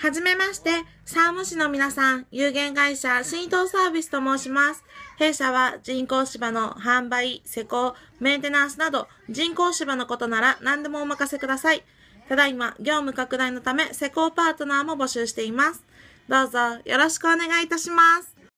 はじめまして、サーム市の皆さん、有限会社水道サービスと申します。弊社は人工芝の販売、施工、メンテナンスなど、人工芝のことなら何でもお任せください。ただいま、業務拡大のため、施工パートナーも募集しています。どうぞよろしくお願いいたします。